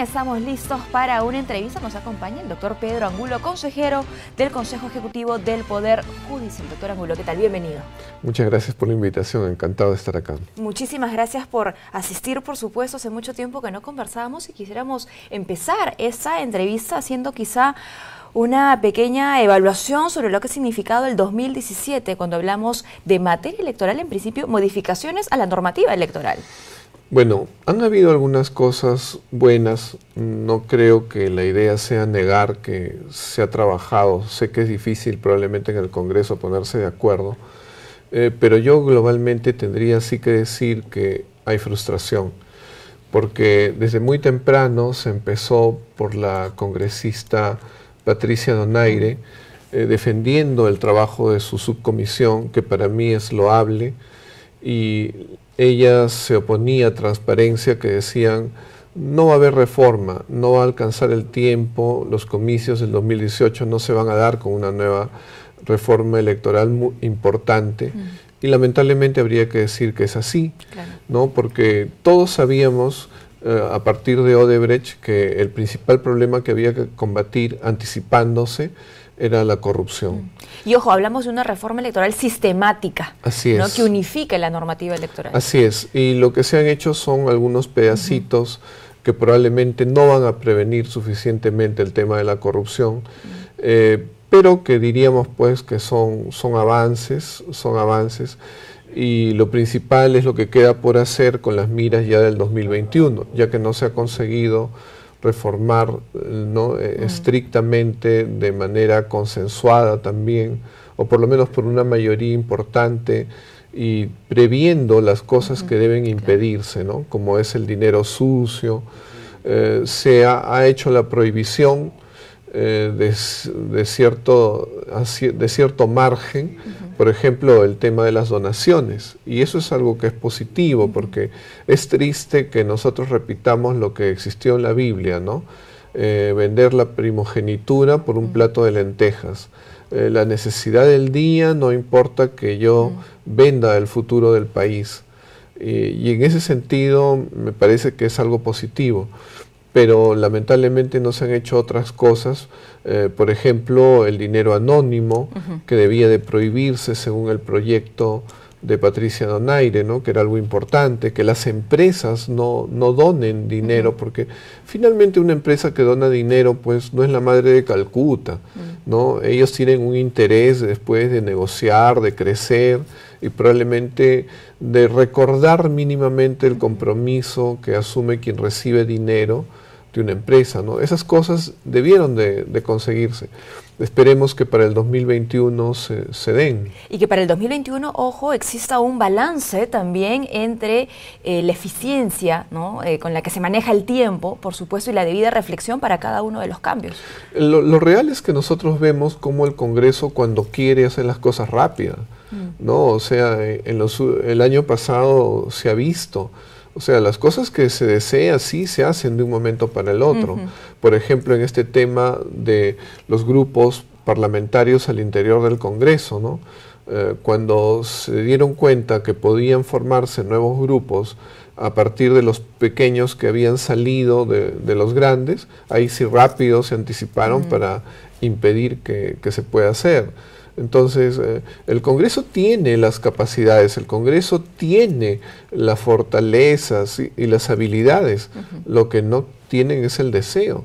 estamos listos para una entrevista. Nos acompaña el doctor Pedro Angulo, consejero del Consejo Ejecutivo del Poder Judicial. Doctor Angulo, ¿qué tal? Bienvenido. Muchas gracias por la invitación, encantado de estar acá. Muchísimas gracias por asistir, por supuesto. Hace mucho tiempo que no conversábamos y quisiéramos empezar esa entrevista haciendo quizá una pequeña evaluación sobre lo que ha significado el 2017 cuando hablamos de materia electoral, en principio modificaciones a la normativa electoral. Bueno, han habido algunas cosas buenas. No creo que la idea sea negar que se ha trabajado. Sé que es difícil probablemente en el Congreso ponerse de acuerdo, eh, pero yo globalmente tendría sí que decir que hay frustración, porque desde muy temprano se empezó por la congresista Patricia Donaire eh, defendiendo el trabajo de su subcomisión, que para mí es loable, y ella se oponía a transparencia que decían no va a haber reforma, no va a alcanzar el tiempo, los comicios del 2018 no se van a dar con una nueva reforma electoral importante. Y lamentablemente habría que decir que es así, ¿no? porque todos sabíamos eh, a partir de Odebrecht que el principal problema que había que combatir anticipándose era la corrupción. Mm. Y ojo, hablamos de una reforma electoral sistemática, Así es. que unifique la normativa electoral. Así es, y lo que se han hecho son algunos pedacitos que probablemente no van a prevenir suficientemente el tema de la corrupción, eh, pero que diríamos pues que son, son avances, son avances, y lo principal es lo que queda por hacer con las miras ya del 2021, ya que no se ha conseguido reformar eh, ¿no? Eh, estrictamente, de manera consensuada también, o por lo menos por una mayoría importante, y previendo las cosas que deben impedirse, ¿no? como es el dinero sucio. Eh, se ha, hecho la prohibición eh, de, cierto, de cierto margen, por ejemplo, el tema de las donaciones. Y eso es algo que es positivo, porque es triste que nosotros repitamos lo que existió en la Biblia, ¿no? Eh, vender la primogenitura por un plato de lentejas. Eh, la necesidad del día no importa que yo venda el futuro del país. y en ese sentido me parece que es algo positivo pero lamentablemente no se han hecho otras cosas, eh, por ejemplo, el dinero anónimo, que debía de prohibirse según el proyecto de Patricia Donaire, ¿no? que era algo importante, que las empresas no, no donen dinero, porque finalmente una empresa que dona dinero pues no es la madre de Calcuta, mm. ¿no? ellos tienen un interés después de negociar, de crecer y probablemente de recordar mínimamente el compromiso que asume quien recibe dinero una empresa. ¿no? Esas cosas debieron de, conseguirse. Esperemos que para el 2021 se, den. Y que para el 2021, ojo, exista un balance también entre eh, la eficiencia eh, con la que se maneja el tiempo, por supuesto, y la debida reflexión para cada uno de los cambios. Lo, real es que nosotros vemos cómo el Congreso cuando quiere hacer las cosas rápidas, mm. ¿no? O sea, en el año pasado se ha visto o sea, las cosas que se desea sí se hacen de un momento para el otro. Por ejemplo, en este tema de los grupos parlamentarios al interior del Congreso, eh, cuando se dieron cuenta que podían formarse nuevos grupos a partir de los pequeños que habían salido de, los grandes, ahí sí rápido se anticiparon para impedir que se pueda hacer. Entonces, eh, el Congreso tiene las capacidades, el Congreso tiene las fortalezas y, las habilidades. Lo que no tienen es el deseo.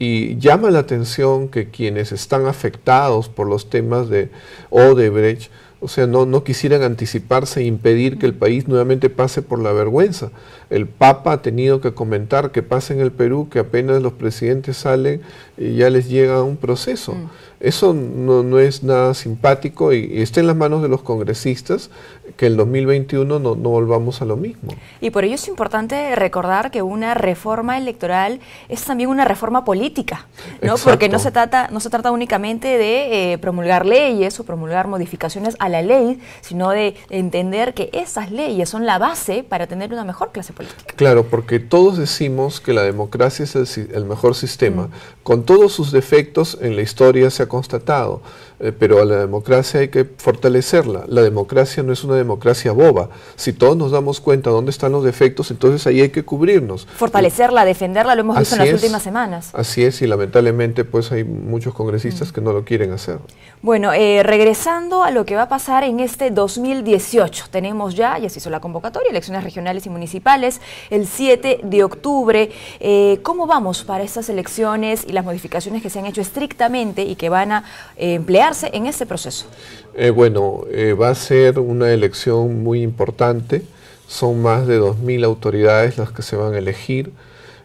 Y llama la atención que quienes están afectados por los temas de Odebrecht, o sea, no, quisieran anticiparse e impedir que el país nuevamente pase por la vergüenza. El Papa ha tenido que comentar que pasa en el Perú que apenas los presidentes salen ya les llega un proceso. Mm. Eso no, es nada simpático y, está en las manos de los congresistas que el 2021 no, no, volvamos a lo mismo. Y por ello es importante recordar que una reforma electoral es también una reforma política, ¿no? porque no se, trata, no se trata únicamente de eh, promulgar leyes o promulgar modificaciones a la ley, sino de entender que esas leyes son la base para tener una mejor clase política. Claro, porque todos decimos que la democracia es el, mejor sistema. Mm. Con todos sus defectos en la historia se ha constatado. Eh, pero a la democracia hay que fortalecerla. La democracia no es una democracia boba. Si todos nos damos cuenta dónde están los defectos, entonces ahí hay que cubrirnos. Fortalecerla, defenderla, lo hemos visto en las últimas semanas. Así es, y lamentablemente pues hay muchos congresistas mm. que no lo quieren hacer. Bueno, eh, regresando a lo que va a pasar en este 2018, tenemos ya, ya se hizo la convocatoria, elecciones regionales y municipales, el 7 de octubre. Eh, ¿Cómo vamos para estas elecciones y las modificaciones que se han hecho estrictamente y que van a emplear en ese proceso? Eh, bueno, eh, va a ser una elección muy importante. Son más de 2.000 autoridades las que se van a elegir.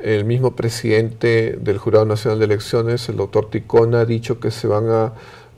El mismo presidente del Jurado Nacional de Elecciones, el doctor Ticona, ha dicho que se van a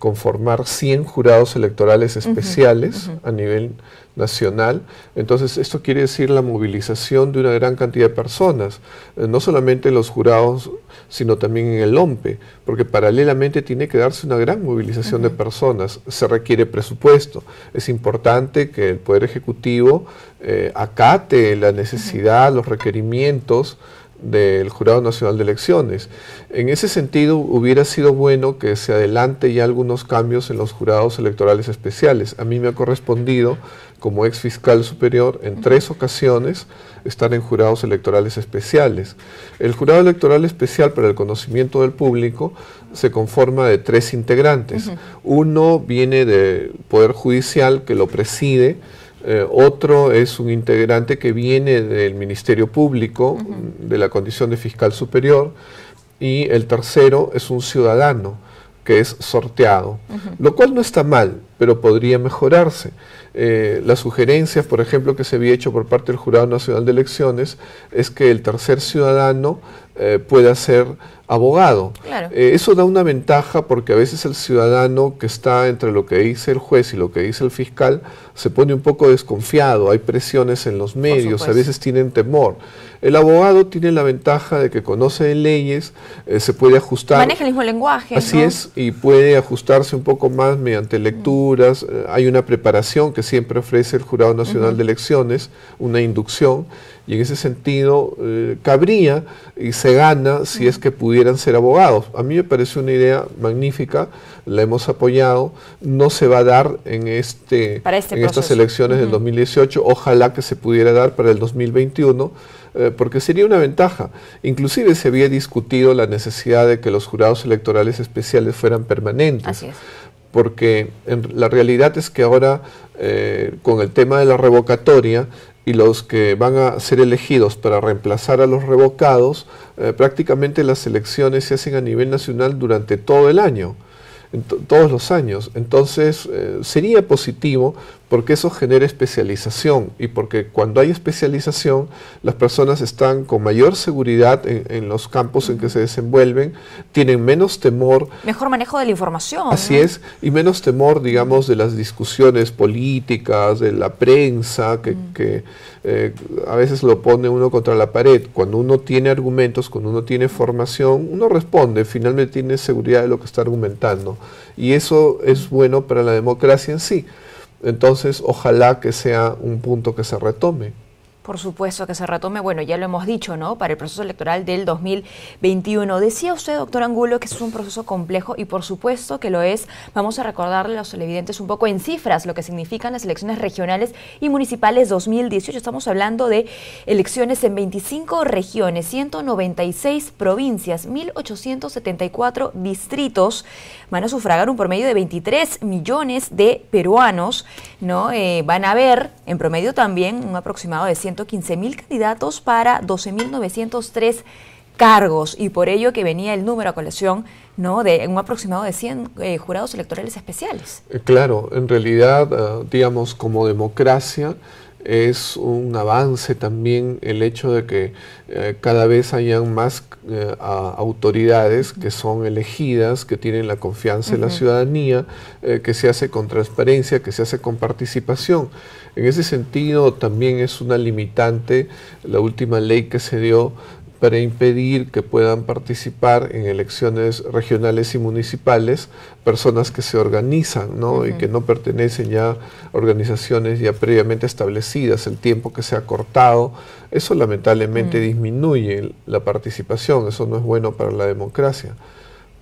conformar 100 jurados electorales especiales a nivel nacional. Entonces, esto quiere decir la movilización de una gran cantidad de personas, eh, no solamente los jurados, sino también en el OMPE, porque paralelamente tiene que darse una gran movilización de personas. Se requiere presupuesto. Es importante que el Poder Ejecutivo eh, acate la necesidad, los requerimientos del Jurado Nacional de Elecciones. En ese sentido, hubiera sido bueno que se adelante ya algunos cambios en los jurados electorales especiales. A mí me ha correspondido, como ex fiscal superior, en tres ocasiones estar en jurados electorales especiales. El Jurado Electoral Especial para el Conocimiento del Público se conforma de tres integrantes. Uno viene del Poder Judicial, que lo preside, eh, otro es un integrante que viene del Ministerio Público, de la condición de fiscal superior. Y el tercero es un ciudadano que es sorteado, lo cual no está mal, pero podría mejorarse. Eh, las sugerencias, por ejemplo, que se había hecho por parte del Jurado Nacional de Elecciones es que el tercer ciudadano eh, puede ser abogado. Eh, eso da una ventaja porque a veces el ciudadano que está entre lo que dice el juez y lo que dice el fiscal se pone un poco desconfiado, hay presiones en los medios, a veces tienen temor. El abogado tiene la ventaja de que conoce leyes, eh, se puede ajustar. Maneja el mismo lenguaje. Así es, y puede ajustarse un poco más mediante lecturas. Mm. Hay una preparación que siempre ofrece el Jurado Nacional de Elecciones, una inducción, y en ese sentido cabría y se se gana si es que pudieran ser abogados. A mí me parece una idea magnífica, la hemos apoyado, no se va a dar en, este, este en estas elecciones del 2018, ojalá que se pudiera dar para el 2021 eh, porque sería una ventaja. Inclusive se había discutido la necesidad de que los jurados electorales especiales fueran permanentes. Porque la realidad es que ahora, eh, con el tema de la revocatoria y los que van a ser elegidos para reemplazar a los revocados, eh, prácticamente las elecciones se hacen a nivel nacional durante todo el año, todos los años. Entonces, eh, sería positivo porque eso genera especialización y porque cuando hay especialización las personas están con mayor seguridad en, los campos en que se desenvuelven, tienen menos temor. Mejor manejo de la información. Así es, y menos temor, digamos, de las discusiones políticas, de la prensa, que, eh, a veces lo pone uno contra la pared. Cuando uno tiene argumentos, cuando uno tiene formación, uno responde, finalmente tiene seguridad de lo que está argumentando. Y eso es bueno para la democracia en sí. Entonces, ojalá que sea un punto que se retome. Por supuesto que se retome, bueno, ya lo hemos dicho, ¿no? Para el proceso electoral del 2021. Decía usted, doctor Angulo, que es un proceso complejo y por supuesto que lo es. Vamos a recordarle a los televidentes un poco en cifras lo que significan las elecciones regionales y municipales 2018. Estamos hablando de elecciones en 25 regiones, 196 provincias, 1.874 distritos. Van a sufragar un promedio de 23 millones de peruanos, ¿no? Eh, van a haber en promedio también un aproximado de 100 115 mil candidatos para 12.903 cargos y por ello que venía el número a colación ¿no? de un aproximado de 100 eh, jurados electorales especiales. Eh, claro, en realidad, eh, digamos, como democracia, es un avance también el hecho de que eh, cada vez hayan más eh, autoridades que son elegidas, que tienen la confianza de la ciudadanía, eh, que se hace con transparencia, que se hace con participación. En ese sentido también es una limitante la última ley que se dio para impedir que puedan participar en elecciones regionales y municipales personas que se organizan ¿no? y que no pertenecen ya a organizaciones ya previamente establecidas. El tiempo que se ha cortado, eso lamentablemente disminuye la participación, eso no es bueno para la democracia.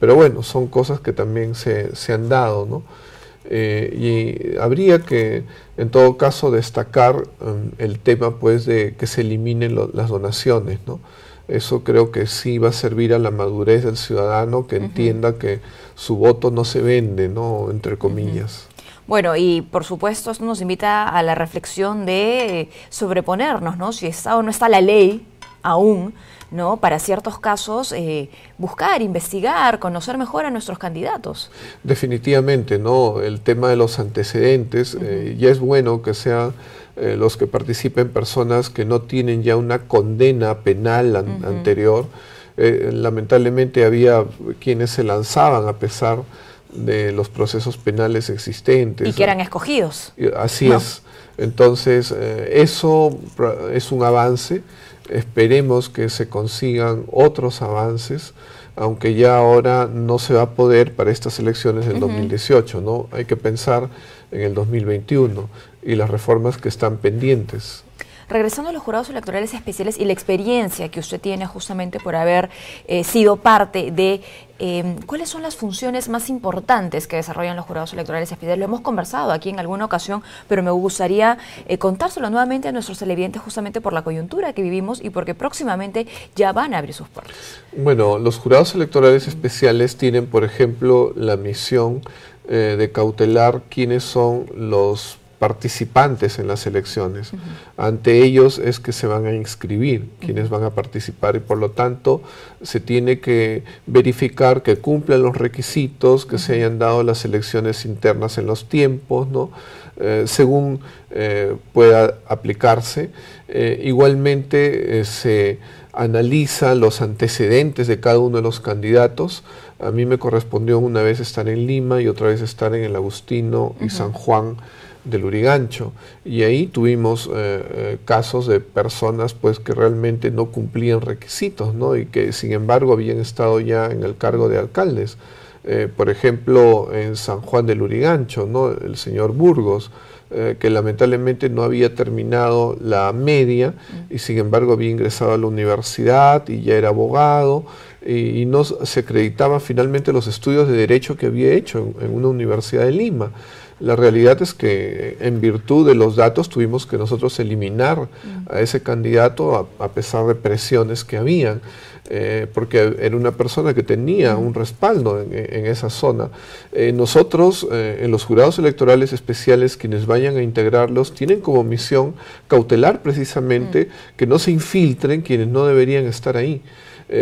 Pero bueno, son cosas que también se, se han dado. ¿no? Eh, y habría que, en todo caso, destacar um, el tema pues, de que se eliminen las donaciones. ¿no? Eso creo que sí va a servir a la madurez del ciudadano que entienda que su voto no se vende, ¿no? Entre comillas. Bueno, y por supuesto esto nos invita a la reflexión de eh, sobreponernos, ¿no? Si está o no está la ley aún ¿no? Para ciertos casos, eh, buscar, investigar, conocer mejor a nuestros candidatos. Definitivamente, ¿no? El tema de los antecedentes, eh, ya es bueno que sean eh, los que participen personas que no tienen ya una condena penal anterior. lamentablemente había quienes se lanzaban a pesar de los procesos penales existentes. Y que eran escogidos. Así es. Entonces, eso es un avance. Esperemos que se consigan otros avances, aunque ya ahora no se va a poder para estas elecciones del 2018, ¿no? Hay que pensar en el 2021 y las reformas que están pendientes. Regresando a los jurados electorales especiales y la experiencia que usted tiene justamente por haber eh, sido parte de, em, ¿cuáles son las funciones más importantes que desarrollan los jurados electorales especiales? Lo hemos conversado aquí en alguna ocasión, pero me gustaría eh, contárselo nuevamente a nuestros televidentes justamente por la coyuntura que vivimos y porque próximamente ya van a abrir sus puertas. Bueno, los jurados electorales especiales tienen, por ejemplo, la misión eh, de cautelar quiénes son los participantes en las elecciones. Ante ellos es que se van a inscribir quienes van a participar y por lo tanto se tiene que verificar que cumplan los requisitos, que se hayan dado las elecciones internas en los tiempos, ¿no? Eh, según eh, pueda aplicarse. Eh, igualmente se analiza los antecedentes de cada uno de los candidatos. A mí me correspondió una vez estar en Lima y otra vez estar en el Agustino y San Juan del Urigancho y ahí tuvimos eh, eh, casos de personas pues que realmente no cumplían requisitos ¿no? y que sin embargo habían estado ya en el cargo de alcaldes. Eh, por ejemplo, en San Juan del Urigancho, ¿no? el señor Burgos, que lamentablemente no había terminado la media y sin embargo había ingresado a la universidad y ya era abogado y, no se acreditaban finalmente los estudios de derecho que había hecho en una universidad de Lima. La realidad es que en virtud de los datos tuvimos que nosotros eliminar a ese candidato a, pesar de presiones que habían, eh, porque era una persona que tenía un respaldo en, esa zona. Eh, nosotros, eh, en los jurados electorales especiales, quienes vayan a integrarlos, tienen como misión cautelar precisamente que no se infiltren quienes no deberían estar ahí.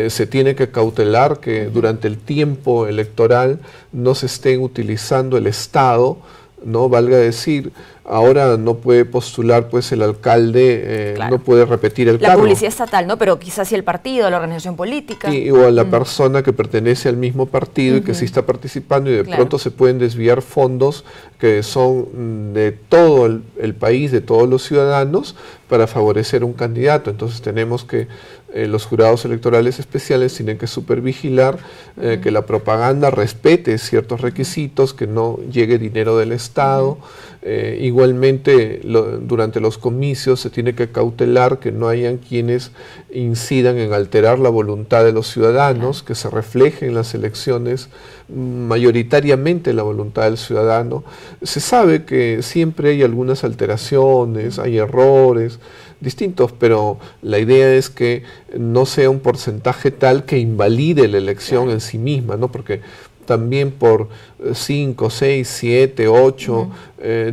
se tiene que cautelar que durante el tiempo electoral no se estén utilizando el Estado no valga decir ahora no puede postular pues el alcalde eh, no puede repetir el la publicidad estatal no pero quizás si el partido la organización política o la mm. persona que pertenece al mismo partido y que sí está participando y de pronto se pueden desviar fondos que son mm, de todo el, país de todos los ciudadanos para favorecer un candidato entonces tenemos que eh, los jurados electorales especiales tienen que supervigilar eh, que la propaganda respete ciertos requisitos, que no llegue dinero del Estado. Eh, igualmente, durante los comicios se tiene que cautelar que no hayan quienes incidan en alterar la voluntad de los ciudadanos, que se refleje en las elecciones mm, mayoritariamente la voluntad del ciudadano. Se sabe que siempre hay algunas alteraciones, hay errores, distintos, pero la idea es que no sea un porcentaje tal que invalide la elección en sí misma, ¿no? Porque también por 5, 6, 7, 8,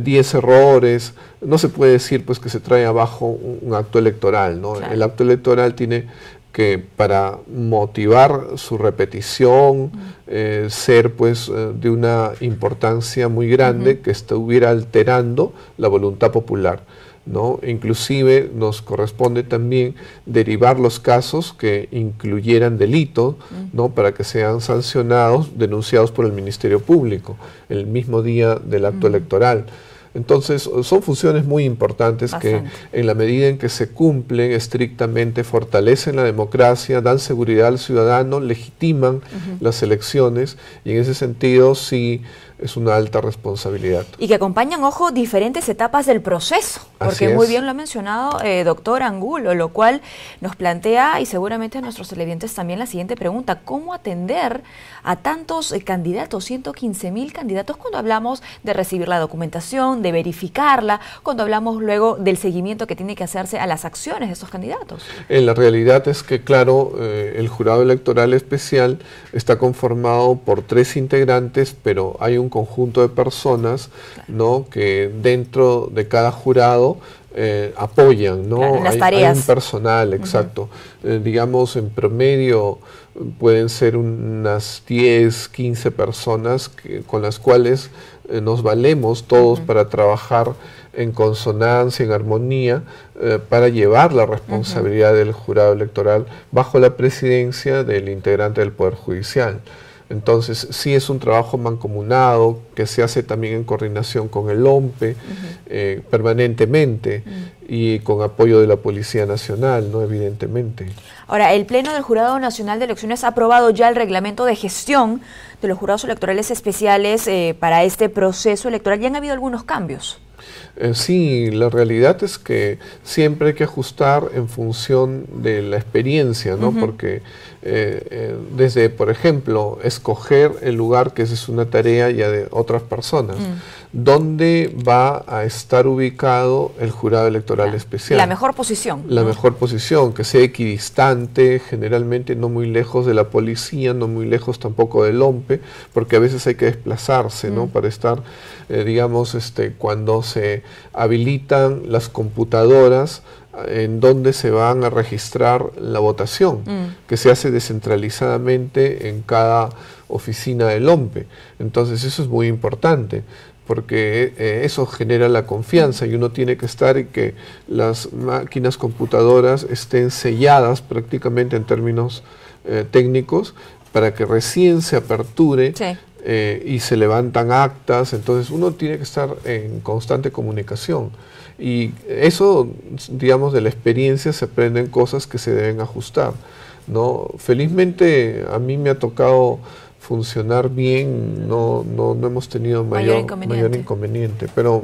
10 errores, no se puede decir pues que se trae abajo un, acto electoral, ¿no? El acto electoral tiene que para motivar su repetición, eh, ser pues eh, de una importancia muy grande que estuviera alterando la voluntad popular. Inclusive nos corresponde también derivar los casos que incluyeran delito, mm. ¿no? Para que sean sancionados, denunciados por el Ministerio Público el mismo día del acto mm. electoral. Entonces, son funciones muy importantes que en la medida en que se cumplen estrictamente, fortalecen la democracia, dan seguridad al ciudadano, legitiman las elecciones y en ese sentido, si es una alta responsabilidad. Y que acompañan, ojo, diferentes etapas del proceso, porque muy bien lo ha mencionado eh, doctor Angulo, lo cual nos plantea, y seguramente a nuestros televidentes también, la siguiente pregunta, ¿cómo atender a tantos eh, candidatos, 115 mil candidatos, cuando hablamos de recibir la documentación, de verificarla, cuando hablamos luego del seguimiento que tiene que hacerse a las acciones de esos candidatos? En eh, la realidad es que, claro, el jurado electoral especial está conformado por tres integrantes, pero hay un conjunto de personas que dentro de cada jurado eh, apoyan, hay, un personal, exacto. Eh, digamos, en promedio pueden ser unas 10, 15 personas con las cuales eh, nos valemos todos para trabajar en consonancia, en armonía, para llevar la responsabilidad del jurado electoral bajo la presidencia del integrante del Poder Judicial. Entonces, sí es un trabajo mancomunado que se hace también en coordinación con el OMPE eh, permanentemente mm. y con apoyo de la Policía Nacional, ¿no? Evidentemente. Ahora, el Pleno del Jurado Nacional de Elecciones ha aprobado ya el reglamento de gestión de los jurados electorales especiales eh, para este proceso electoral. Ya han habido algunos cambios. Eh, sí, la realidad es que siempre hay que ajustar en función de la experiencia, ¿no? Porque eh, eh, desde, por ejemplo, escoger el lugar que es una tarea ya de otras personas. Mm. ¿Dónde va a estar ubicado el jurado electoral especial? La mejor posición. La mejor posición, que sea equidistante, generalmente no muy lejos de la policía, no muy lejos tampoco del OMPE, porque a veces hay que desplazarse, ¿no? Mm. Para estar, eh, digamos, este, cuando se habilitan las computadoras, en donde se van a registrar la votación, mm. que se hace descentralizadamente en cada oficina del OMPE. Entonces eso es muy importante porque eh, eso genera la confianza y uno tiene que estar y que las máquinas computadoras estén selladas prácticamente en términos eh, técnicos para que recién se aperture eh, y se levantan actas, entonces uno tiene que estar en constante comunicación. Y eso, digamos, de la experiencia se aprenden cosas que se deben ajustar. ¿no? Felizmente a mí me ha tocado funcionar bien, no, no, no hemos tenido mayor, mayor, inconveniente. Pero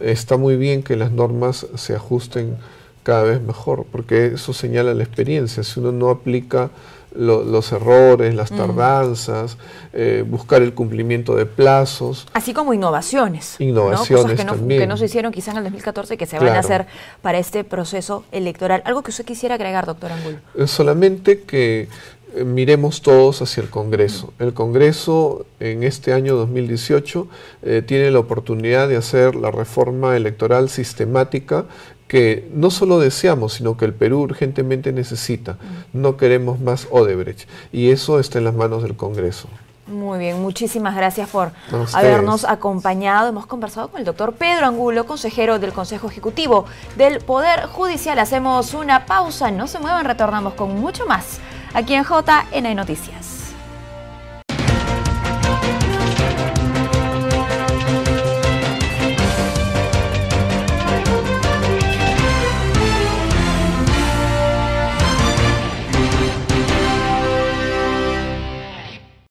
está muy bien que las normas se ajusten cada vez mejor, porque eso señala la experiencia. Si uno no aplica los errores, las mm. tardanzas, eh, buscar el cumplimiento de plazos. Así como innovaciones. Innovaciones que no, se hicieron quizás en el 2014 que se van a hacer para este proceso electoral. Algo que usted quisiera agregar, doctor Angulo. Eh, solamente que eh, miremos todos hacia el Congreso. El Congreso en este año 2018 eh, tiene la oportunidad de hacer la reforma electoral sistemática que no solo deseamos, sino que el Perú urgentemente necesita. No queremos más Odebrecht y eso está en las manos del Congreso. Muy bien, muchísimas gracias por habernos acompañado. Hemos conversado con el doctor Pedro Angulo, consejero del Consejo Ejecutivo del Poder Judicial. Hacemos una pausa, no se muevan, retornamos con mucho más aquí en JN Noticias.